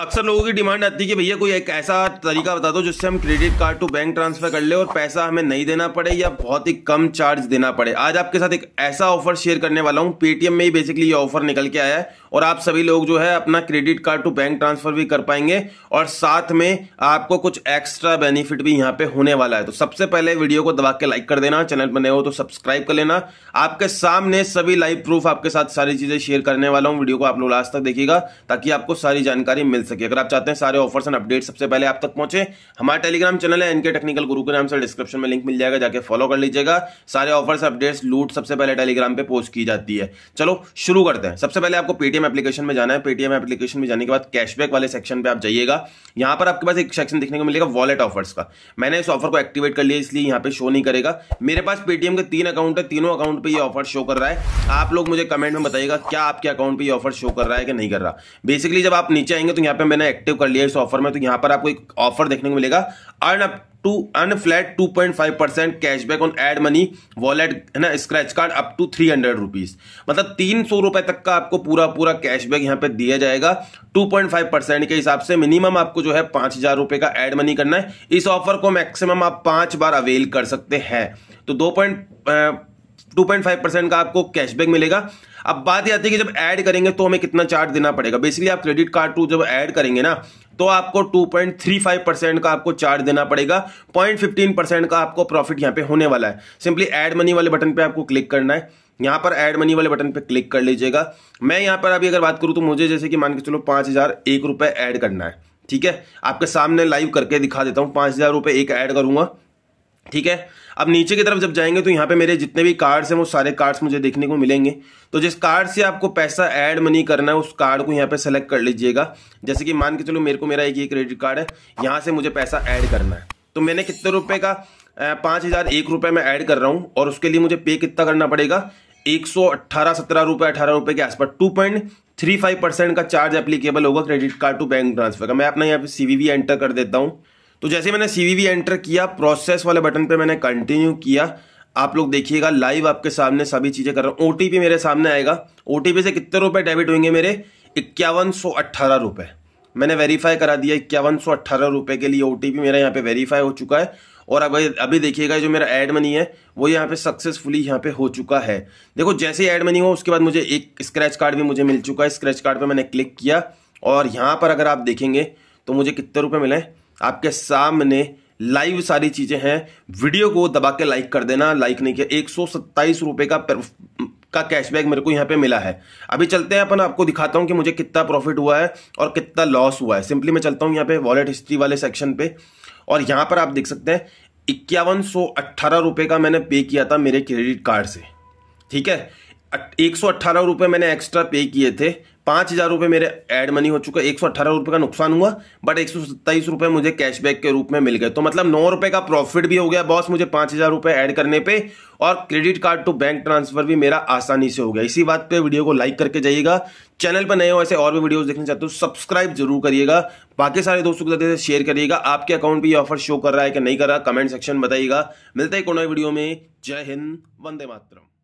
अक्सर लोगों की डिमांड आती है कि भैया कोई एक ऐसा तरीका बता दो जिससे हम credit card to bank transfer कर ले और पैसा हमें नहीं देना पड़े या बहुत ही कम चार्ज देना पड़े आज आपके साथ एक ऐसा ऑफर शेयर करने वाला हूँ पेटीएम में ही बेसिकली ये ऑफर निकल के आया है और आप सभी लोग जो है अपना credit card to bank transfer भी कर पाएंगे और साथ में आपको कुछ एक्स्ट्रा बेनिफिट भी यहाँ पे होने वाला है तो सबसे पहले वीडियो को दबा के लाइक कर देना चैनल पर नए हो तो सब्सक्राइब कर लेना आपके सामने सभी लाइव प्रूफ आपके साथ सारी चीजें शेयर करने वाला हूँ वीडियो को आप लोग लास्ट तक देखिएगा ताकि आपको सारी जानकारी मिल सके अगर आप चाहते हैं सारे ऑफर्स एंड अपडेट सबसे पहले आप तक पहुंचे हमारा टेलीग्राम चैनल है एनके टेक्निकल गुरु के नाम से डिस्क्रिप्शन में लिंक मिल जाएगा जाके फॉलो कर लीजिएगा सारे ऑफर्स अपडेट्स लूट सबसे पहले टेलीग्राम पे पोस्ट की जाती है चलो शुरू करते हैं सबसे पहले आपको पेटीएम एप्लीकेशन में जाना है पेटीएम एप्लीकेशन में जाने के बाद कैशबैक वाले सेक्शन पे आप जाइएगा यहाँ पर आपके पास एक सेक्शन देखने को मिलेगा वॉलेट ऑफर्स का मैंने इस ऑफर को एक्टिवेट कर लिया इसलिए यहाँ पे शो नहीं करेगा मेरे पास पेटीएम के तीन अकाउंट है तीनों अकाउंट पर यह ऑफर शो कर रहा है आप लोग मुझे कमेंट में बताइएगा क्या आपके अकाउंट पर यह ऑफर शो कर रहा है कि नहीं कर रहा बेसिकली जब आप नीचे आएंगे तो यहाँ पर मैंने एक्टिव कर लिया इस ऑफर में तो यहाँ पर आपको एक ऑफर देखने को मिलेगा earn up to earn flat 2.5 percent cashback on add money wallet है ना scratch card up to three hundred rupees मतलब तीन सौ रुपए तक का आपको पूरा पूरा कैशबैक यहाँ पे दिया जाएगा 2.5 परसेंट के हिसाब से मिनिमम आपको जो है पांच हजार रुपए का एड मनी करना है इस ऑफर को मैक्सिमम आप पांच बार अवेल कर सकते हैं तो दो point two point five percent का आपको कैशबैक मिलेगा अब बात यह आती है कि जब ऐड करेंगे तो हमें कितना चार्ज देना पड़ेगा बेसिकली आप क्रेडिट कार्ड टू जब ऐड करेंगे ना तो आपको 2.35 परसेंट का आपको चार्ज देना पड़ेगा 0.15 परसेंट का आपको प्रॉफिट यहाँ पे होने वाला है सिंपली ऐड मनी वाले बटन पे आपको क्लिक करना है यहाँ पर ऐड मनी वाले बटन पे क्लिक कर लीजिएगा मैं यहां पर अभी अगर बात करूं तो मुझे जैसे कि मान के चलो पांच हज़ार एक रुपए ऐड करना है ठीक है आपके सामने लाइव करके दिखा देता हूँ पांच हज़ार रुपए एक ऐड करूंगा ठीक है अब नीचे की तरफ जब जाएंगे तो यहाँ पे मेरे जितने भी कार्ड्स हैं वो सारे कार्ड्स मुझे देखने को मिलेंगे तो जिस कार्ड से आपको पैसा ऐड मनी करना है उस कार्ड को यहाँ पे सेलेक्ट कर लीजिएगा जैसे कि मान के चलो मेरे को मेरा एक ये क्रेडिट कार्ड है यहाँ से मुझे पैसा ऐड करना है तो मैंने कितने रुपये का पाँच हज़ार एक रुपये में ऐड कर रहा हूँ और उसके लिए मुझे पे कितना करना पड़ेगा एक सौ अट्ठारह सत्रह रुपये अठारह रुपये के आसपास two point three five percent का चार्ज एप्लीकेबल होगा credit card to bank transfer का मैं अपना यहाँ पे सी एंटर कर देता हूँ तो जैसे मैंने सी एंटर किया प्रोसेस वाले बटन पर मैंने कंटिन्यू किया आप लोग देखिएगा लाइव आपके सामने सभी चीज़ें कर रहा हूँ ओटीपी मेरे सामने आएगा ओ से कितने रुपए डेबिट होंगे मेरे इक्यावन सौ अट्ठारह रुपए मैंने वेरीफाई करा दिया इक्यावन सौ अट्ठारह रुपए के लिए ओटीपी मेरा यहाँ पे वेरीफाई हो चुका है और अब अभी, अभी देखिएगा जो मेरा एड मनी है वो यहाँ पे सक्सेसफुली यहाँ पे हो चुका है देखो जैसे ही एड मनी हो उसके बाद मुझे एक स्क्रैच कार्ड भी मुझे मिल चुका है स्क्रैच कार्ड पर मैंने क्लिक किया और यहाँ पर अगर आप देखेंगे तो मुझे कितने रुपए मिले आपके सामने लाइव सारी चीज़ें हैं वीडियो को दबा के लाइक कर देना लाइक नहीं किया एक सौ का पर, का कैशबैक मेरे को यहां पे मिला है अभी चलते हैं अपन आपको दिखाता हूं कि मुझे कितना प्रॉफिट हुआ है और कितना लॉस हुआ है सिंपली मैं चलता हूँ यहाँ पे वॉलेट हिस्ट्री वाले सेक्शन पे और यहां पर आप देख सकते हैं इक्यावन रुपए का मैंने पे किया था मेरे क्रेडिट कार्ड से ठीक है एक सौ मैंने एक्स्ट्रा पे किए थे पांच हज़ार रुपए मेरे एड मनी हो चुका है एक सौ अठारह रुपए का नुकसान हुआ बट एक सौ सत्ताईस रुपए मुझे कैशबैक के रूप में मिल गए तो मतलब नौ रुपए का प्रॉफिट भी हो गया बॉस मुझे पांच हज़ार रुपए एड करने पे और credit card to bank transfer भी मेरा आसानी से हो गया इसी बात पे वीडियो को लाइक करके जाइएगा चैनल पर नए हो ऐसे और भी वीडियोस देखना चाहते हो सब्सक्राइब जरूर करिएगा बाकी सारे दोस्तों के साथ शेयर करिएगा आपके अकाउंट पर ये ऑफर शो कर रहा है कि नहीं कर रहा कमेंट सेक्शन बताइएगा मिलता है एक वीडियो में जय हिंद वंदे मातरम